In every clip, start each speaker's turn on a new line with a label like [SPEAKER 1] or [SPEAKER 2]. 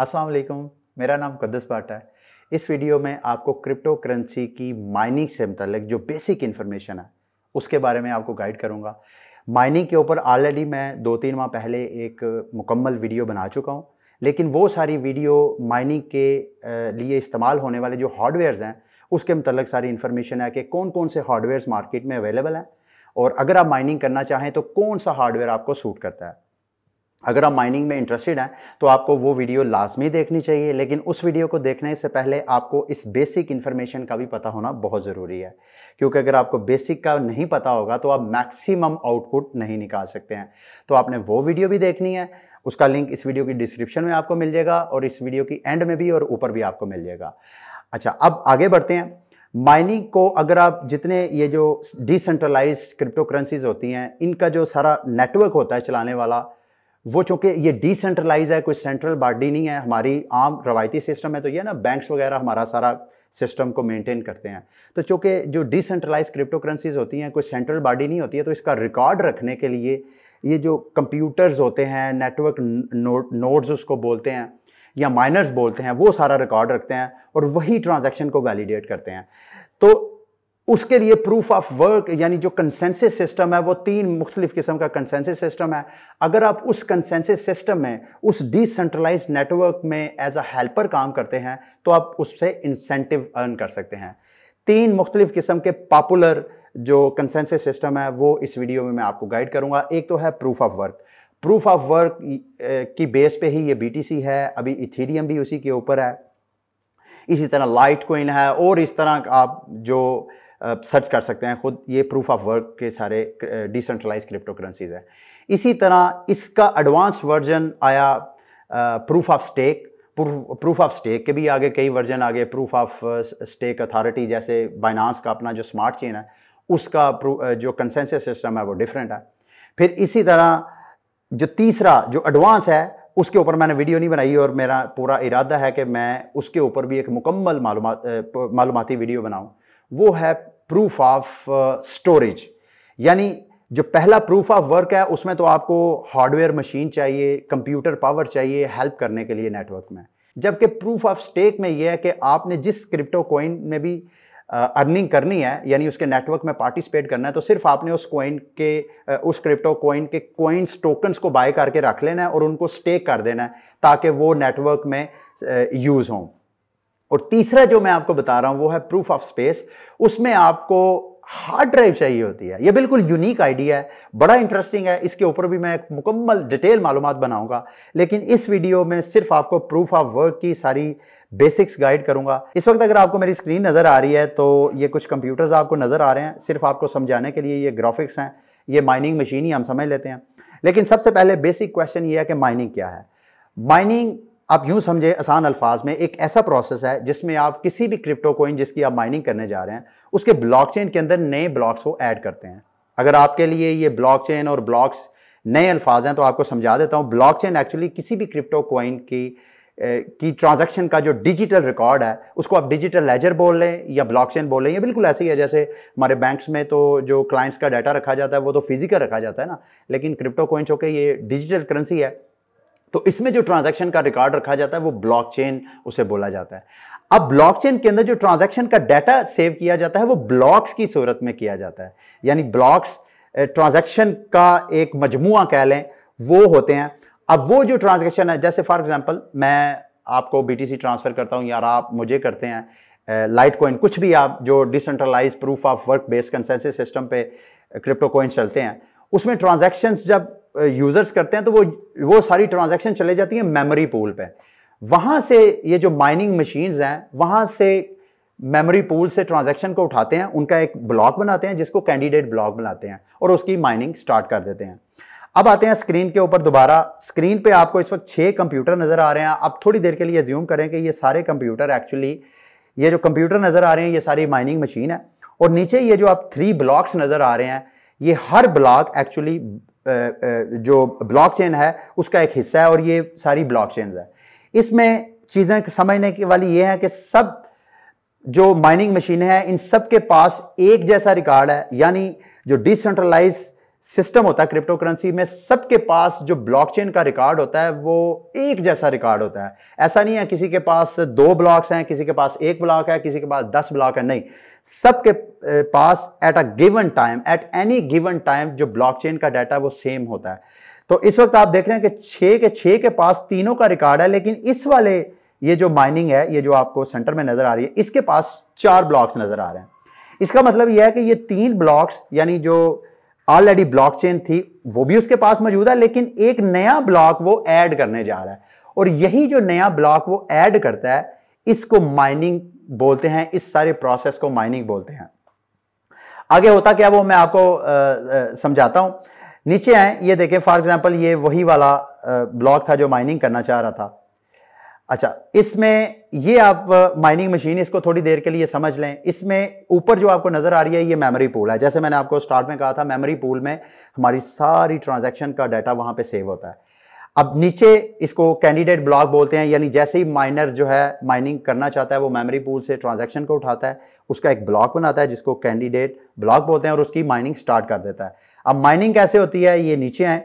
[SPEAKER 1] अस्सलाम वालेकुम मेरा नाम कद्दस बाटा है इस वीडियो में आपको क्रिप्टो करेंसी की माइनिंग से मतलब जो बेसिक इन्फॉर्मेशन है उसके बारे में आपको गाइड करूँगा माइनिंग के ऊपर ऑलरेडी मैं दो तीन माह पहले एक मुकम्मल वीडियो बना चुका हूँ लेकिन वो सारी वीडियो माइनिंग के लिए इस्तेमाल होने वाले जो हार्डवेयर्स हैं उसके मतलब सारी इन्फॉर्मेशन है कि कौन कौन से हार्डवेयर्स मार्केट में अवेलेबल हैं और अगर आप माइनिंग करना चाहें तो कौन सा हार्डवेयर आपको सूट करता है अगर आप माइनिंग में इंटरेस्टेड हैं तो आपको वो वीडियो लाजमी देखनी चाहिए लेकिन उस वीडियो को देखने से पहले आपको इस बेसिक इन्फॉर्मेशन का भी पता होना बहुत ज़रूरी है क्योंकि अगर आपको बेसिक का नहीं पता होगा तो आप मैक्सिमम आउटपुट नहीं निकाल सकते हैं तो आपने वो वीडियो भी देखनी है उसका लिंक इस वीडियो की डिस्क्रिप्शन में आपको मिल जाएगा और इस वीडियो की एंड में भी और ऊपर भी आपको मिल जाएगा अच्छा अब आगे बढ़ते हैं माइनिंग को अगर आप जितने ये जो डिसेंट्रलाइज क्रिप्टो करेंसीज होती हैं इनका जो सारा नेटवर्क होता है चलाने वाला वो चूँकि ये डिसेंट्रलाइज है कोई सेंट्रल बॉडी नहीं है हमारी आम रवायती सिस्टम है तो ये ना बैंक्स वगैरह हमारा सारा सिस्टम को मेंटेन करते हैं तो चूँकि जो डिसेंट्रलाइज क्रिप्टो करेंसीज होती हैं कोई सेंट्रल बॉडी नहीं होती है तो इसका रिकॉर्ड रखने के लिए ये जो कंप्यूटर्स होते हैं नेटवर्क नोट्स नोड्स उसको बोलते हैं या माइनर्स बोलते हैं वो सारा रिकॉर्ड रखते हैं और वही ट्रांजेक्शन को वैलिडेट करते हैं तो उसके लिए प्रूफ ऑफ वर्क यानी जो कंसेंसिस सिस्टम है वो तीन मुख्तलिफ किस्म का कंसेंसिस सिस्टम है अगर आप उस कंसेंसिस सिस्टम में उस डिसेंट्रलाइज नेटवर्क में एज अ हेल्पर काम करते हैं तो आप उससे इंसेंटिव अर्न कर सकते हैं तीन मुख्तलिफ किस्म के पॉपुलर जो कंसेंसिस सिस्टम है वो इस वीडियो में मैं आपको गाइड करूंगा एक तो है proof of work proof of work की बेस पे ही ये सी है अभी इथीरियम भी उसी के ऊपर है इसी तरह लाइट कोइन है और इस तरह आप जो सर्च कर सकते हैं खुद ये प्रूफ ऑफ वर्क के सारे डिसेंट्रलाइज क्रिप्टो करेंसीज हैं इसी तरह इसका एडवांस वर्जन आया proof of stake proof of stake के भी आगे कई वर्जन आगे प्रूफ ऑफ स्टेक अथॉरिटी जैसे बाइनांस का अपना जो स्मार्ट चेन है उसका जो कंसेंसस सिस्टम है वो डिफरेंट है फिर इसी तरह जो तीसरा जो एडवांस है उसके ऊपर मैंने वीडियो नहीं बनाई और मेरा पूरा इरादा है कि मैं उसके ऊपर भी एक मुकम्मल मालूमती वीडियो बनाऊँ वो है प्रूफ ऑफ स्टोरेज यानी जो पहला प्रूफ ऑफ वर्क है उसमें तो आपको हार्डवेयर मशीन चाहिए कंप्यूटर पावर चाहिए हेल्प करने के लिए नेटवर्क में जबकि प्रूफ ऑफ स्टेक में यह है कि आपने जिस क्रिप्टो कॉइन में भी अर्निंग uh, करनी है यानी उसके नेटवर्क में पार्टिसिपेट करना है तो सिर्फ आपने उस कॉइन के uh, उस क्रिप्टो कॉइन के कॉइन्स टोकन्स को बाय करके रख लेना है और उनको स्टेक कर देना है ताकि वो नेटवर्क में यूज़ uh, हों और तीसरा जो मैं आपको बता रहा हूं वो है प्रूफ ऑफ स्पेस उसमें आपको हार्ड ड्राइव चाहिए होती है ये बिल्कुल यूनिक आइडिया है बड़ा इंटरेस्टिंग है इसके ऊपर भी मैं मुकम्मल डिटेल मालूम बनाऊंगा लेकिन इस वीडियो में सिर्फ आपको प्रूफ ऑफ वर्क की सारी बेसिक्स गाइड करूंगा इस वक्त अगर आपको मेरी स्क्रीन नज़र आ रही है तो ये कुछ कंप्यूटर्स आपको नज़र आ रहे हैं सिर्फ आपको समझाने के लिए ये ग्राफिक्स हैं ये माइनिंग मशीन ही हम समझ लेते हैं लेकिन सबसे पहले बेसिक क्वेश्चन ये है कि माइनिंग क्या है माइनिंग आप यूँ समझे आसान अल्फाज में एक ऐसा प्रोसेस है जिसमें आप किसी भी क्रिप्टो कोइन जिसकी आप माइनिंग करने जा रहे हैं उसके ब्लॉकचेन के अंदर नए ब्लॉक्स को ऐड करते हैं अगर आपके लिए ये ब्लॉकचेन और ब्लॉक्स नए अल्फाज हैं तो आपको समझा देता हूँ ब्लॉकचेन एक्चुअली किसी भी क्रिप्टो कोइन की की ट्रांजैक्शन का जो डिजिटल रिकॉर्ड है उसको आप डिजिटल लेजर बोल लें या ब्लॉकचेन बोल लें या बिल्कुल ऐसे ही है जैसे हमारे बैंक्स में तो जो क्लाइंट्स का डाटा रखा जाता है वो तो फिजिकल रखा जाता है ना लेकिन क्रिप्टो कोइन चूंकि ये डिजिटल करेंसी है तो इसमें जो ट्रांजैक्शन का रिकॉर्ड रखा जाता है वो ब्लॉकचेन उसे बोला जाता है अब ब्लॉकचेन के अंदर जो ट्रांजैक्शन का डाटा सेव किया जाता है वो ब्लॉक्स की सूरत में किया जाता है यानी ब्लॉक्स ट्रांजैक्शन का एक मजमु कह लें वो होते हैं अब वो जो ट्रांजेक्शन है जैसे फॉर एग्जाम्पल मैं आपको बी ट्रांसफ़र करता हूँ यार आप मुझे करते हैं लाइट कोइन कुछ भी आप जो decentralize proof of work based consensus system पे क्रिप्टो कोइन चलते हैं उसमें ट्रांजेक्शन जब यूज़र्स करते हैं तो वो वो सारी ट्रांजैक्शन चले जाती है मेमोरी पूल पे वहां से ये जो माइनिंग मशीन्स हैं वहां से मेमोरी पूल से ट्रांजैक्शन को उठाते हैं उनका एक ब्लॉक बनाते हैं जिसको कैंडिडेट ब्लॉक बनाते हैं और उसकी माइनिंग स्टार्ट कर देते हैं अब आते हैं स्क्रीन के ऊपर दोबारा स्क्रीन पे आपको इस वक्त छह कंप्यूटर नज़र आ रहे हैं आप थोड़ी देर के लिए ज्यूम करें कि ये सारे कंप्यूटर एक्चुअली ये जो कंप्यूटर नज़र आ रहे हैं ये सारी माइनिंग मशीन है और नीचे ये जो आप थ्री ब्लॉक्स नज़र आ रहे हैं ये हर ब्लॉक एक्चुअली जो ब्लॉकचेन है उसका एक हिस्सा है और ये सारी ब्लॉकचेन्स है इसमें चीज़ें समझने की वाली ये है कि सब जो माइनिंग मशीन है इन सब के पास एक जैसा रिकॉर्ड है यानी जो डिसेंट्रलाइज सिस्टम होता है क्रिप्टो करेंसी में सबके पास जो ब्लॉकचेन का रिकॉर्ड होता है वो एक जैसा रिकॉर्ड होता है ऐसा नहीं है किसी के पास दो ब्लॉक्स हैं किसी के पास एक ब्लॉक है किसी के पास दस ब्लॉक है नहीं सबके पास at a given time at any given time जो ब्लॉकचेन का डाटा वो सेम होता है तो इस वक्त आप देख रहे हैं कि छः के छः के पास तीनों का रिकॉर्ड है लेकिन इस वाले ये जो माइनिंग है ये जो आपको सेंटर में नज़र आ रही है इसके पास चार ब्लॉक्स नज़र आ रहे हैं इसका मतलब यह है कि ये तीन ब्लॉक्स यानी जो ऑलरेडी ब्लॉकचेन थी वो भी उसके पास मौजूद है लेकिन एक नया ब्लॉक वो ऐड करने जा रहा है और यही जो नया ब्लॉक वो ऐड करता है इसको माइनिंग बोलते हैं इस सारे प्रोसेस को माइनिंग बोलते हैं आगे होता क्या वो मैं आपको समझाता हूं नीचे आए ये देखें फॉर एग्जाम्पल ये वही वाला ब्लॉक था जो माइनिंग करना चाह रहा था अच्छा इसमें ये आप माइनिंग मशीन इसको थोड़ी देर के लिए समझ लें इसमें ऊपर जो आपको नज़र आ रही है ये मेमोरी पूल है जैसे मैंने आपको स्टार्ट में कहा था मेमोरी पूल में हमारी सारी ट्रांजैक्शन का डाटा वहां पे सेव होता है अब नीचे इसको कैंडिडेट ब्लॉक बोलते हैं यानी जैसे ही माइनर जो है माइनिंग करना चाहता है वो मेमोरी पूल से ट्रांजेक्शन को उठाता है उसका एक ब्लॉक बनाता है जिसको कैंडिडेट ब्लॉक बोलते हैं और उसकी माइनिंग स्टार्ट कर देता है अब माइनिंग कैसे होती है ये नीचे है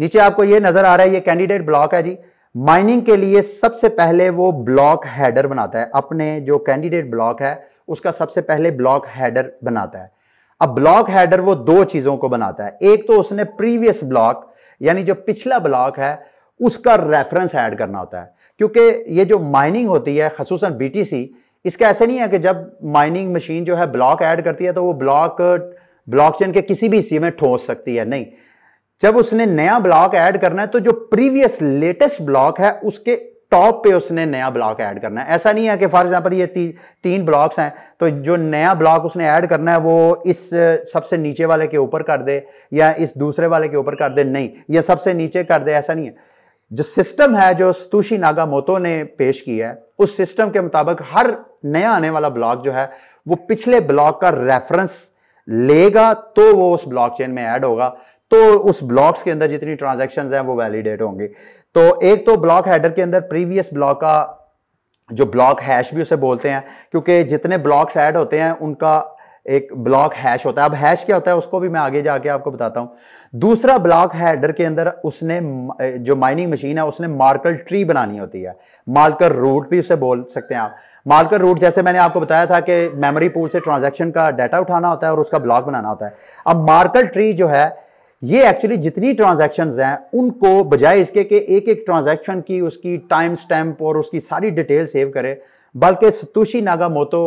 [SPEAKER 1] नीचे आपको ये नज़र आ रहा है ये कैंडिडेट ब्लॉक है जी माइनिंग के लिए सबसे पहले वो ब्लॉक हैडर बनाता है अपने जो कैंडिडेट ब्लॉक है उसका सबसे पहले ब्लॉक हैडर बनाता है अब ब्लॉक हैडर वो दो चीज़ों को बनाता है एक तो उसने प्रीवियस ब्लॉक यानी जो पिछला ब्लॉक है उसका रेफरेंस ऐड करना होता है क्योंकि ये जो माइनिंग होती है खसूस बीटीसी इसका ऐसे नहीं है कि जब माइनिंग मशीन जो है ब्लॉक ऐड करती है तो वो ब्लॉक ब्लॉकचेन के किसी भी हिस्से में ठोस सकती है नहीं जब उसने नया ब्लॉक ऐड करना है तो जो प्रीवियस लेटेस्ट ब्लॉक है उसके टॉप पे उसने नया ब्लॉक ऐड करना है ऐसा नहीं है कि फॉर एग्जांपल ये ती, तीन ब्लॉक्स हैं तो जो नया ब्लॉक उसने ऐड करना है वो इस सबसे नीचे वाले के ऊपर कर दे या इस दूसरे वाले के ऊपर कर दे नहीं या सबसे नीचे कर दे ऐसा नहीं है जो सिस्टम है जो स्तुषी मोतो ने पेश किया है उस सिस्टम के मुताबिक हर नया आने वाला ब्लॉक जो है वो पिछले ब्लॉक का रेफरेंस लेगा तो वो उस ब्लॉकचेन में ऐड होगा तो उस ब्लॉक्स के अंदर जितनी ट्रांजेक्शन हैं वो वैलिडेट होंगी तो एक तो ब्लॉक हेडर के अंदर प्रीवियस ब्लॉक का जो ब्लॉक हैश भी उसे बोलते हैं क्योंकि जितने ब्लॉक्स ऐड होते हैं उनका एक ब्लॉक हैश होता है अब हैश क्या होता है उसको भी मैं आगे जाके आपको बताता हूं दूसरा ब्लॉक हैडर के अंदर उसने जो माइनिंग मशीन है उसने मार्कर ट्री बनानी होती है मार्कर रूट भी उसे बोल सकते हैं आप मार्कर रूट जैसे मैंने आपको बताया था कि मेमोरी पूल से ट्रांजेक्शन का डाटा उठाना होता है और उसका ब्लॉक बनाना होता है अब मार्कर ट्री जो है ये एक्चुअली जितनी ट्रांजेक्शन हैं उनको बजाय इसके कि एक एक ट्रांजेक्शन की उसकी टाइम स्टैम्प और उसकी सारी डिटेल सेव करे बल्कि सतुशी मोतो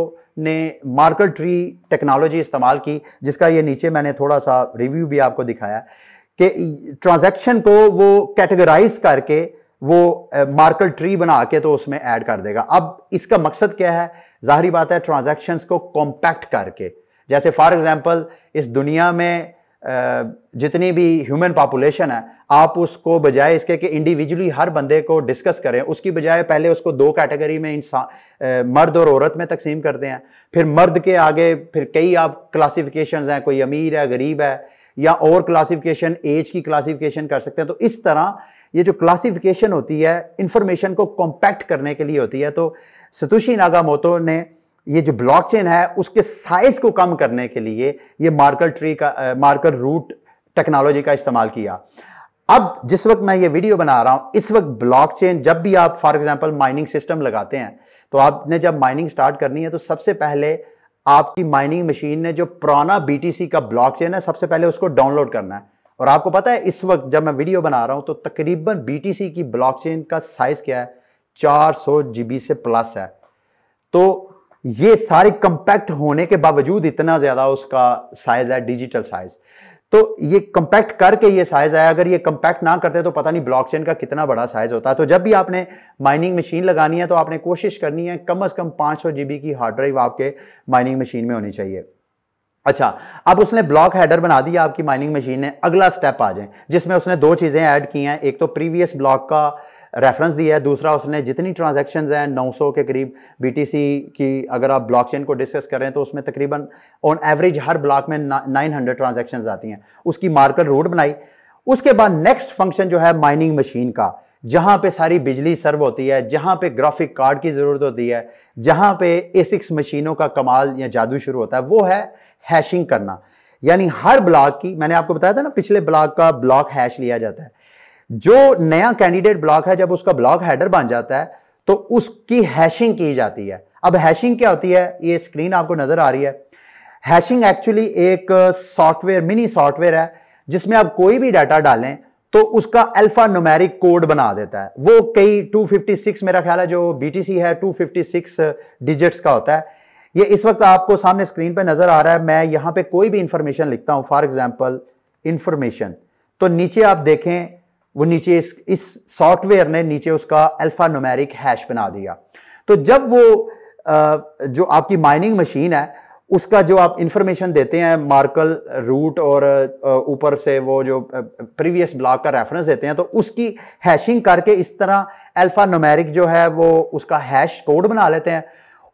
[SPEAKER 1] ने मार्कल ट्री टेक्नोलॉजी इस्तेमाल की जिसका ये नीचे मैंने थोड़ा सा रिव्यू भी आपको दिखाया कि ट्रांजेक्शन को वो कैटेगराइज करके वो मार्कल ट्री बना के तो उसमें ऐड कर देगा अब इसका मकसद क्या है जाहरी बात है ट्रांजैक्शंस को कॉम्पैक्ट करके जैसे फॉर एग्ज़ाम्पल इस दुनिया में जितनी भी ह्यूमन पॉपुलेशन है आप उसको बजाय इसके कि इंडिविजुअली हर बंदे को डिस्कस करें उसकी बजाय पहले उसको दो कैटेगरी में इंसान मर्द और औरत में तकसीम करते हैं फिर मर्द के आगे फिर कई आप क्लासिफिकेशन हैं कोई अमीर है गरीब है या और क्लासिफिकेशन एज की क्लासिफिकेशन कर सकते हैं तो इस तरह ये जो क्लासिफिकेशन होती है इंफॉर्मेशन को कॉम्पैक्ट करने के लिए होती है तो सतुशी नागा ने ये जो ब्लॉकचेन है उसके साइज को कम करने के लिए ये मार्कर ट्री का मार्कर रूट टेक्नोलॉजी का इस्तेमाल किया अब जिस वक्त मैं ये वीडियो बना रहा हूं इस वक्त ब्लॉकचेन जब भी आप फॉर एग्जांपल माइनिंग सिस्टम लगाते हैं तो आपने जब माइनिंग स्टार्ट करनी है तो सबसे पहले आपकी माइनिंग मशीन ने जो पुराना बीटीसी का ब्लॉकचेन है सबसे पहले उसको डाउनलोड करना है और आपको पता है इस वक्त जब मैं वीडियो बना रहा हूं तो तकरीबन बीटीसी की ब्लॉकचेन का साइज क्या है चार सौ से प्लस है तो ये सारे कंपैक्ट होने के बावजूद इतना ज़्यादा उसका साइज है डिजिटल साइज तो ये कंपैक्ट करके ये साइज आया अगर ये कंपैक्ट ना करते तो पता नहीं ब्लॉकचेन का कितना बड़ा साइज होता है तो जब भी आपने माइनिंग मशीन लगानी है तो आपने कोशिश करनी है कम से कम 500 जीबी की हार्ड ड्राइव आपके माइनिंग मशीन में होनी चाहिए अच्छा अब उसने ब्लॉक हेडर बना दिया आपकी माइनिंग मशीन ने अगला स्टेप आ जाए जिसमें उसने दो चीज़ें ऐड की हैं एक तो प्रीवियस ब्लॉक का रेफरेंस दिया है दूसरा उसने जितनी ट्रांजेक्शन हैं 900 के करीब बी की अगर आप ब्लॉकचेन को डिस्कस करें तो उसमें तकरीबन ऑन एवरेज हर ब्लॉक में 900 हंड्रेड आती हैं उसकी मार्कर रूट बनाई उसके बाद नेक्स्ट फंक्शन जो है माइनिंग मशीन का जहाँ पे सारी बिजली सर्व होती है जहाँ पे ग्राफिक कार्ड की ज़रूरत होती है जहाँ पे एसिक्स मशीनों का कमाल या जादू शुरू होता है वो है हैशिंग करना यानी हर ब्लॉक की मैंने आपको बताया था ना पिछले ब्लॉक का ब्लॉक हैश लिया जाता है जो नया कैंडिडेट ब्लॉक है जब उसका ब्लॉक हेडर बन जाता है तो उसकी हैशिंग की जाती है अब हैशिंग क्या होती है ये स्क्रीन आपको नजर आ रही है हैशिंग एक्चुअली एक सॉफ्टवेयर मिनी सॉफ्टवेयर है जिसमें आप कोई भी डाटा डालें तो उसका अल्फा नोमैरिक कोड बना देता है वो कई 256 मेरा ख्याल है जो बी है 256 डिजिट्स का होता है ये इस वक्त आपको सामने स्क्रीन पे नजर आ रहा है मैं यहां पे कोई भी इंफॉर्मेशन लिखता हूं फॉर एग्जाम्पल इंफॉर्मेशन तो नीचे आप देखें वो नीचे इस इस सॉफ्टवेयर ने नीचे उसका अल्फा नोमैरिक हैश बना दिया तो जब वो जो आपकी माइनिंग मशीन है उसका जो आप इंफॉर्मेशन देते हैं मार्कल रूट और ऊपर से वो जो प्रीवियस ब्लॉक का रेफरेंस देते हैं तो उसकी हैशिंग करके इस तरह अल्फा नोमैरिक जो है वो उसका हैश कोड बना लेते हैं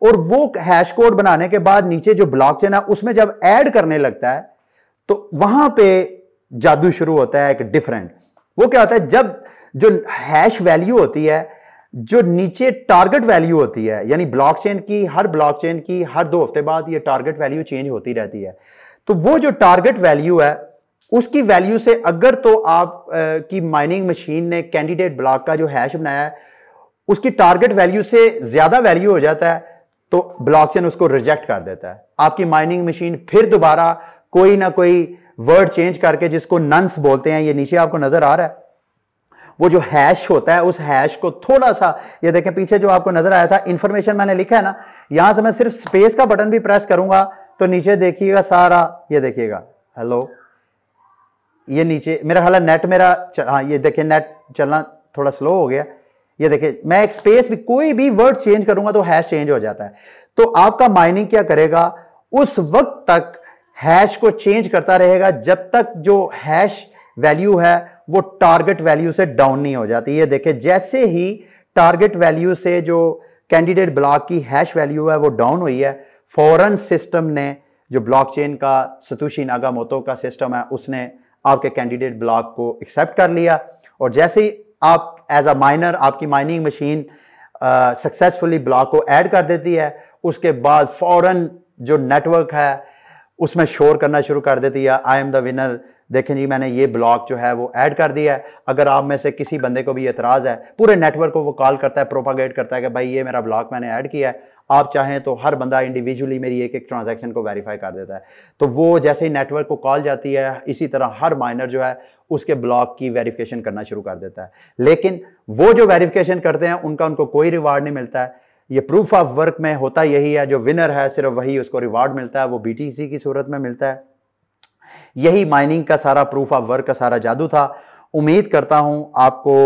[SPEAKER 1] और वो हैश कोड बनाने के बाद नीचे जो ब्लॉक चेन है उसमें जब ऐड करने लगता है तो वहां पे जादू शुरू होता है एक डिफरेंट वो क्या होता है जब जो हैश वैल्यू होती है जो नीचे टारगेट वैल्यू होती है यानी ब्लॉकचेन की हर ब्लॉकचेन की हर दो हफ्ते बाद ये टारगेट वैल्यू चेंज होती रहती है तो वो जो टारगेट वैल्यू है उसकी वैल्यू से अगर तो आप आ, की माइनिंग मशीन ने कैंडिडेट ब्लॉक का जो हैश बनाया है उसकी टारगेट वैल्यू से ज्यादा वैल्यू हो जाता है तो ब्लॉकचेन उसको रिजेक्ट कर देता है आपकी माइनिंग मशीन फिर दोबारा कोई ना कोई वर्ड चेंज करके जिसको नंस बोलते हैं ये नीचे आपको नजर आ रहा है वो जो हैश होता है उस हैश को थोड़ा सा ये देखें पीछे जो आपको नजर आया था इंफॉर्मेशन मैंने लिखा है ना यहां से मैं सिर्फ स्पेस का बटन भी प्रेस करूंगा तो नीचे देखिएगा सारा ये देखिएगा हेलो ये नीचे मेरा ख्याल नेट मेरा हाँ ये देखिए नेट चलना थोड़ा स्लो हो गया ये देखिए मैं एक स्पेस भी कोई भी वर्ड चेंज करूंगा तो हैश चेंज हो जाता है तो आपका माइनिंग क्या करेगा उस वक्त तक हैश को चेंज करता रहेगा जब तक जो हैश वैल्यू है वो टारगेट वैल्यू से डाउन नहीं हो जाती ये देखें जैसे ही टारगेट वैल्यू से जो कैंडिडेट ब्लॉक की हैश वैल्यू है वो डाउन हुई है फॉरन सिस्टम ने जो ब्लॉकचेन का सतुशी मोतो का सिस्टम है उसने आपके कैंडिडेट ब्लॉक को एक्सेप्ट कर लिया और जैसे ही आप एज अ माइनर आपकी माइनिंग मशीन सक्सेसफुली ब्लॉक को ऐड कर देती है उसके बाद फौरन जो नेटवर्क है उसमें शोर करना शुरू कर देती है आई एम द विनर देखें जी मैंने ये ब्लॉग जो है वो ऐड कर दिया है अगर आप में से किसी बंदे को भी एतराज़ है पूरे नेटवर्क को वो कॉल करता है प्रोपागेट करता है कि भाई ये मेरा ब्लॉग मैंने ऐड किया है आप चाहें तो हर बंदा इंडिविजुअली मेरी एक एक ट्रांजैक्शन को वेरीफाई कर देता है तो वो जैसे ही नेटवर्क को कॉल जाती है इसी तरह हर माइनर जो है उसके ब्लॉक की वेरीफिकेशन करना शुरू कर देता है लेकिन वो जो वेरीफिकेशन करते हैं उनका उनको कोई रिवार्ड नहीं मिलता है ये प्रूफ ऑफ वर्क में होता यही है जो विनर है सिर्फ वही उसको रिवार्ड मिलता है वो बीटीसी की सूरत में मिलता है यही माइनिंग का सारा प्रूफ ऑफ वर्क का सारा जादू था उम्मीद करता हूं आपको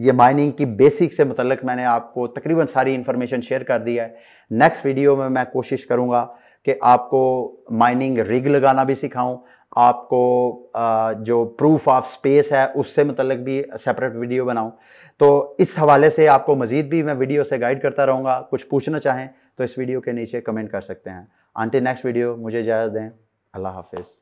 [SPEAKER 1] ये माइनिंग की बेसिक से मतलब मैंने आपको तकरीबन सारी इंफॉर्मेशन शेयर कर दी है नेक्स्ट वीडियो में मैं कोशिश करूंगा कि आपको माइनिंग रिग लगाना भी सिखाऊं आपको जो प्रूफ ऑफ स्पेस है उससे मुतल भी सेपरेट वीडियो बनाऊं तो इस हवाले से आपको मज़ीद भी मैं वीडियो से गाइड करता रहूँगा कुछ पूछना चाहें तो इस वीडियो के नीचे कमेंट कर सकते हैं आंटी नेक्स्ट वीडियो मुझे इजाज़त दें अल्लाह हाफिज़